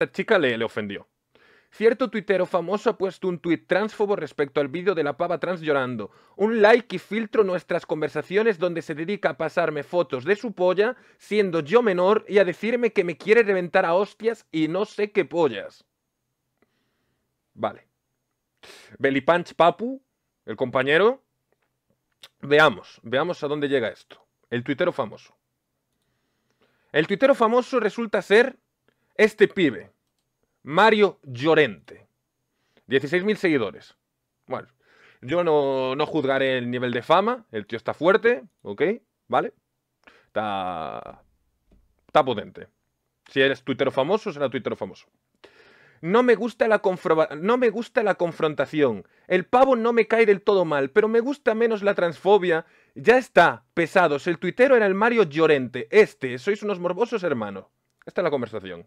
esta chica le, le ofendió. Cierto tuitero famoso ha puesto un tuit transfobo respecto al vídeo de la pava trans llorando. Un like y filtro nuestras conversaciones donde se dedica a pasarme fotos de su polla, siendo yo menor, y a decirme que me quiere reventar a hostias y no sé qué pollas. Vale. Belipanch Papu, el compañero. Veamos, veamos a dónde llega esto. El tuitero famoso. El tuitero famoso resulta ser este pibe, Mario Llorente, 16.000 seguidores. Bueno, yo no, no juzgaré el nivel de fama, el tío está fuerte, ¿ok? ¿Vale? Está, está potente. Si eres tuitero famoso, será tuitero famoso. No me, gusta la no me gusta la confrontación. El pavo no me cae del todo mal, pero me gusta menos la transfobia. Ya está, pesados. El tuitero era el Mario Llorente. Este, sois unos morbosos hermanos. Esta es la conversación.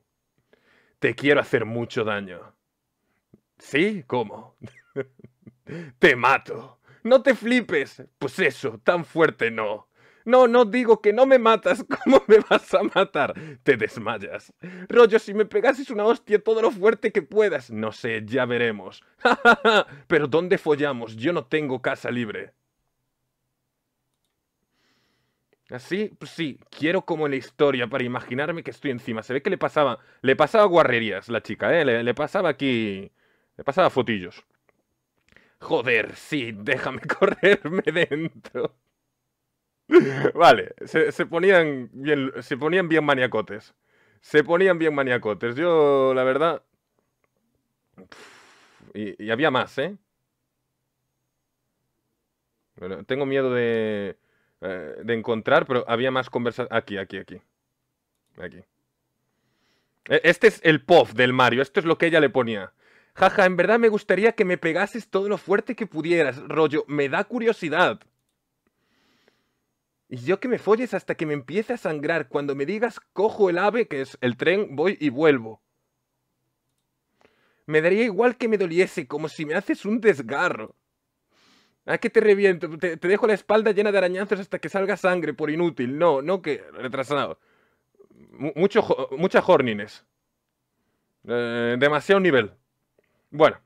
Te quiero hacer mucho daño. ¿Sí? ¿Cómo? te mato. No te flipes. Pues eso, tan fuerte no. No, no digo que no me matas. ¿Cómo me vas a matar? Te desmayas. Rollo, si me pegases una hostia todo lo fuerte que puedas. No sé, ya veremos. Pero ¿dónde follamos? Yo no tengo casa libre. Así, pues sí, quiero como la historia para imaginarme que estoy encima. Se ve que le pasaba, le pasaba guarrerías la chica, ¿eh? Le, pasaba aquí, le pasaba fotillos. Joder, sí, déjame correrme dentro. vale, se, ponían bien, se ponían bien maniacotes. Se ponían bien maniacotes. Yo, la verdad... Y, había más, ¿eh? tengo miedo de... Eh, de encontrar, pero había más conversación. Aquí, aquí, aquí. Aquí. E-, este es el pop del Mario, esto es lo que ella le ponía. Jaja, en verdad me gustaría que me pegases todo lo fuerte que pudieras, rollo, me da curiosidad. Y yo que me folles hasta que me empiece a sangrar cuando me digas cojo el ave, que es el tren, voy y vuelvo. Me daría igual que me doliese, como si me haces un desgarro. ¿A qué te reviento? Te, dejo la espalda llena de arañazos hasta que salga sangre por inútil. No, no que. Retrasado. mucha horniness. Eh, demasiado nivel. Bueno.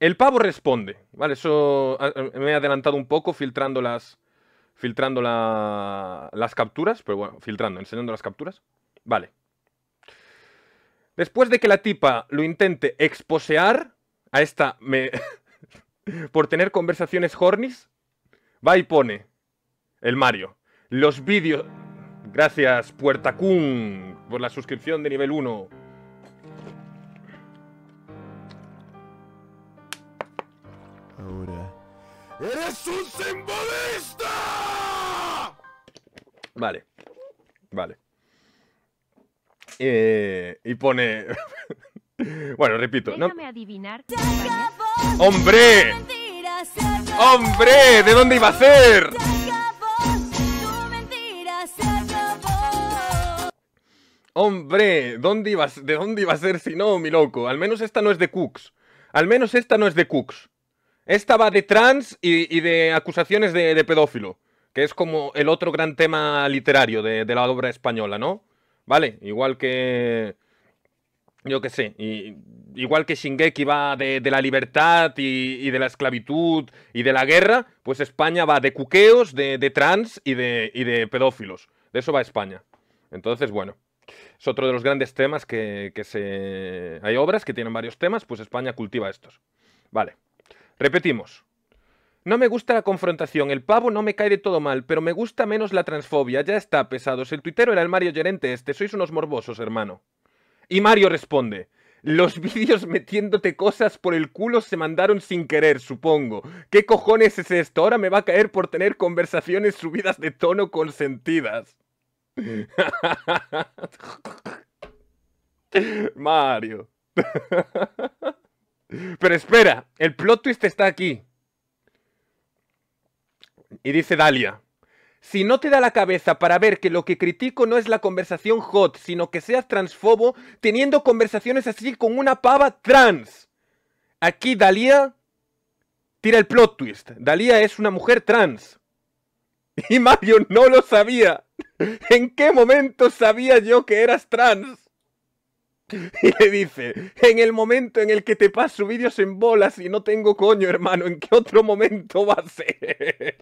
El pavo responde. Vale, eso me he adelantado un poco filtrando las. Filtrando la, las capturas. Pero bueno, filtrando, enseñando las capturas. Vale. Después de que la tipa lo intente exposear. A esta me. por tener conversaciones hornis, va y pone el Mario. Los vídeos. Gracias, Puertacún, por la suscripción de nivel 1. Ahora. ¡Eres un simbolista! Vale. Vale. Eh, y pone. bueno, repito. Déjame ¿no? adivinar. ¡Hombre! ¡Hombre! ¿De dónde iba a ser? Hombre, ¿dónde ibas? ¿de dónde iba a ser si no, mi loco? Al menos esta no es de Cooks. Al menos esta no es de Cooks. Esta va de trans y, de acusaciones de, pedófilo, que es como el otro gran tema literario de la obra española, ¿no? Vale, igual que yo qué sé, y, igual que Shingeki va de, la libertad y, de la esclavitud y de la guerra, pues España va de cuqueos, de, trans y de, pedófilos. De eso va España. Entonces, bueno, es otro de los grandes temas que, se... Hay obras que tienen varios temas, pues España cultiva estos. Vale, repetimos. No me gusta la confrontación, el pavo no me cae de todo mal, pero me gusta menos la transfobia, ya está, pesados. El tuitero era el Mario yerente este, sois unos morbosos, hermano. Y Mario responde, los vídeos metiéndote cosas por el culo se mandaron sin querer, supongo. ¿Qué cojones es esto? Ahora me va a caer por tener conversaciones subidas de tono consentidas. Mario. Pero espera, el plot twist está aquí. Y dice Dalia. Si no te da la cabeza para ver que lo que critico no es la conversación hot, sino que seas transfobo teniendo conversaciones así con una pava trans. Aquí Dalía tira el plot twist. Dalía es una mujer trans. Y Mario no lo sabía. ¿En qué momento sabía yo que eras trans? Y le dice, en el momento en el que te paso vídeos en bolas y no tengo coño, hermano, ¿en qué otro momento va a ser?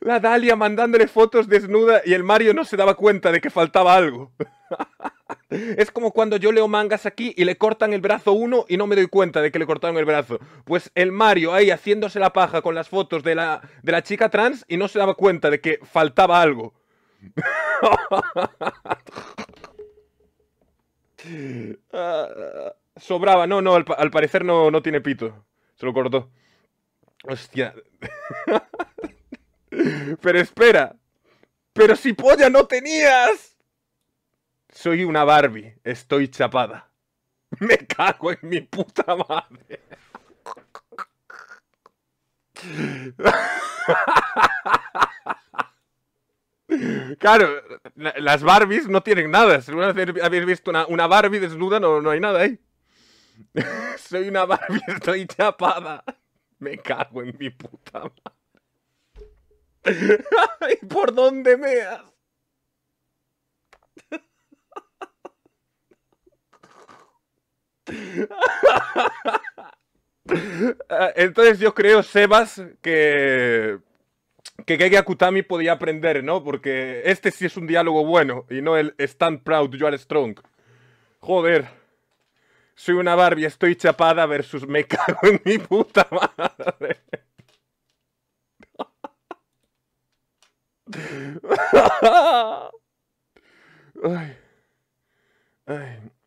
La Dalia mandándole fotos desnuda y el Mario no se daba cuenta de que faltaba algo. Es como cuando yo leo mangas aquí y le cortan el brazo uno y no me doy cuenta de que le cortaron el brazo. Pues el Mario ahí haciéndose la paja con las fotos de la, chica trans y no se daba cuenta de que faltaba algo. Sobraba, no, no, al, parecer no, no tiene pito. Se lo cortó. Hostia. Pero espera. Pero si polla no tenías. Soy una Barbie. Estoy chapada. Me cago en mi puta madre. Claro, las Barbies no tienen nada. Si alguna vez habéis visto una, Barbie desnuda, no, no, hay nada ahí. Soy una Barbie, estoy chapada. Me cago en mi puta madre. ¿Y por dónde meas? Ah, entonces yo creo, Sebas, que, que Akutami podía aprender, ¿no? Porque este sí es un diálogo bueno y no el Stand Proud, You Are Strong. Joder, soy una Barbie, estoy chapada versus me cago en mi puta madre. Ôi. Ôi.